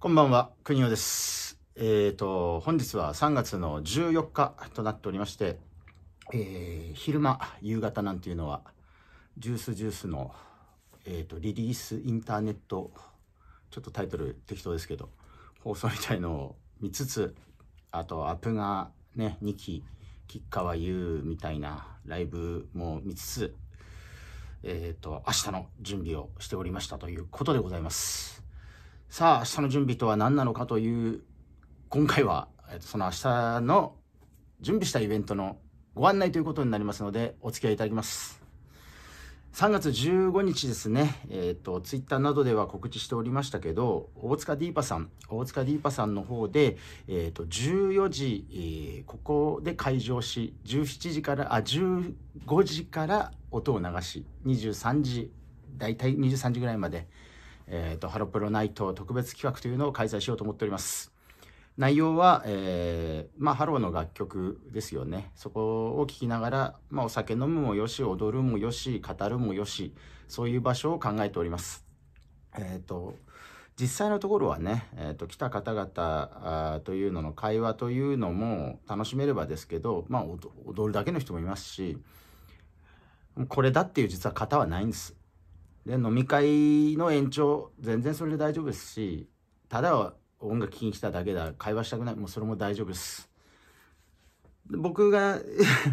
こんばんは、国尾です。えっ、ー、と、本日は3月の14日となっておりまして、えー、昼間、夕方なんていうのは、ジュースジュースの、えっ、ー、と、リリースインターネット、ちょっとタイトル適当ですけど、放送みたいのを見つつ、あと、アップがね、2期、吉川優みたいなライブも見つつ、えっ、と、明日の準備をしておりましたということでございます。さあ、明日の準備とは何なのかという、今回は、その明日の準備したイベントのご案内ということになりますので、お付き合いいただきます。3月15日ですね、えっ、ー、と、ツイッターなどでは告知しておりましたけど、大塚ディーパさん、大塚ディーパさんの方で、えっ、ー、と、14時、えー、ここで会場し、17時から、あ、15時から音を流し、23時、大体23時ぐらいまで、えーと、ハロプロナイト特別企画というのを開催しようと思っております。内容は、えー、まあ、ハローの楽曲ですよね。そこを聴きながら、まあ、お酒飲むもよし、踊るもよし、語るもよし、そういう場所を考えております。えっ、ー、と、実際のところはね、えーと、と来た方々というのの会話というのも楽しめればですけど、まあ、踊るだけの人もいますしこれだっていう実は型はないんですで飲み会の延長全然それで大丈夫ですしただ音楽聴きに来ただけだ会話したくないもうそれも大丈夫です僕が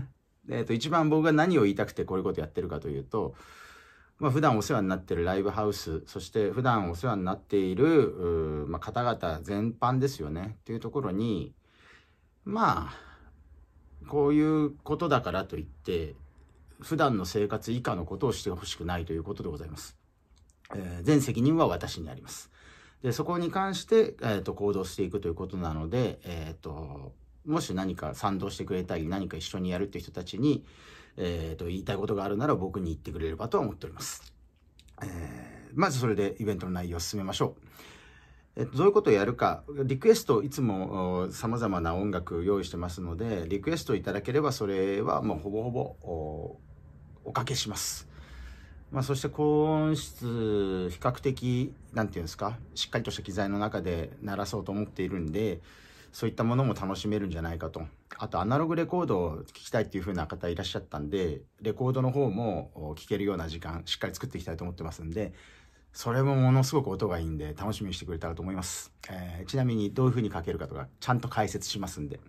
えと一番僕が何を言いたくてこういうことやってるかというと、まあ、普段お世話になってるライブハウスそして普段お世話になっている、まあ、方々全般ですよねっていうところにまあこういうことだからといって普段の生活以下のことをしてほしくないということでございます。えー、全責任は私にあります。でそこに関して、えーと、行動していくということなので、えーと、もし何か賛同してくれたり何か一緒にやるって人たちに、えーと、言いたいことがあるなら僕に言ってくれればと思っております。えー、まずそれでイベントの内容を進めましょう。どういうことをやるか、リクエストいつも様々な音楽用意してますので、リクエストいただければそれはもうほぼほぼおかけします。まあ、そして高音質、比較的、なんていうんですか、しっかりとした機材の中で鳴らそうと思っているんで、そういったものも楽しめるんじゃないかと。あと、アナログレコードを聴きたいっていう風な方いらっしゃったんで、レコードの方も聴けるような時間、しっかり作っていきたいと思ってますんで、それもものすごく音がいいんで楽しみにしてくれたらと思います。えー、ちなみにどういう風に書けるかとかちゃんと解説しますんで、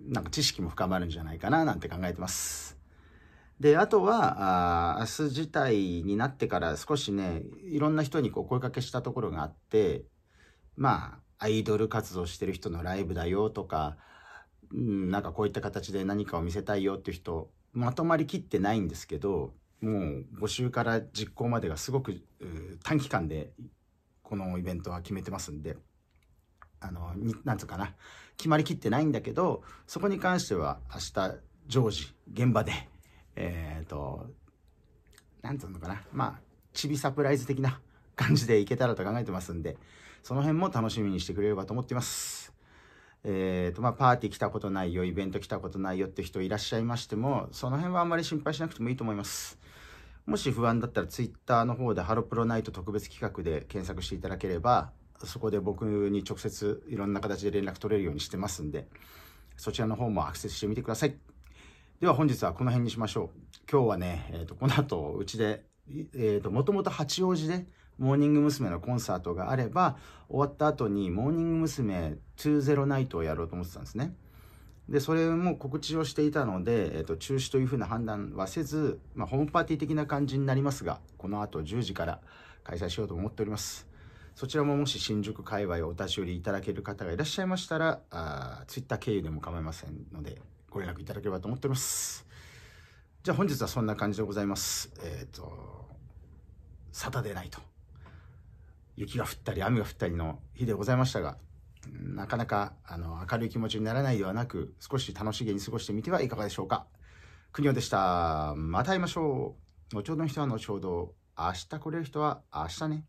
なんか知識も深まるんじゃないかななんて考えてます。で、あとは、あ明日自体になってから少しね、いろんな人にこう声かけしたところがあって、まあ、アイドル活動してる人のライブだよとか、うん、なんかこういった形で何かを見せたいよっていう人、まとまりきってないんですけど、もう募集から実行までがすごく短期間でこのイベントは決めてますんで、あの、なんつうかな、決まりきってないんだけど、そこに関しては明日、常時、現場で、えっ、ー、と、なんつうのかな、まあ、チビサプライズ的な感じでいけたらと考えてますんで、その辺も楽しみにしてくれればと思っています。えっ、ー、と、まあ、パーティー来たことないよ、イベント来たことないよって人いらっしゃいましても、その辺はあんまり心配しなくてもいいと思います。もし不安だったら Twitter の方でハロプロナイト特別企画で検索していただければ、そこで僕に直接いろんな形で連絡取れるようにしてますんで、そちらの方もアクセスしてみてください。では本日はこの辺にしましょう。今日はね、えー、とこの後、うちで、えー、ともともと八王子で、モーニング娘。のコンサートがあれば、終わった後にモーニング娘。20ナイトをやろうと思ってたんですね。でそれも告知をしていたので、えっと、中止というふうな判断はせず、まあ、ホームパーティー的な感じになりますがこの後10時から開催しようと思っておりますそちらももし新宿界隈をお立ち寄りいただける方がいらっしゃいましたらあ Twitter 経由でも構いませんのでご連絡いただければと思っておりますじゃあ本日はそんな感じでございますえっ、ー、とサタデーナイト雪が降ったり雨が降ったりの日でございましたがなかなかあの明るい気持ちにならないではなく、少し楽しげに過ごしてみてはいかがでしょうか。クニオでした。また会いましょう。後ほどの人は後ほど、明日来れる人は明日ね。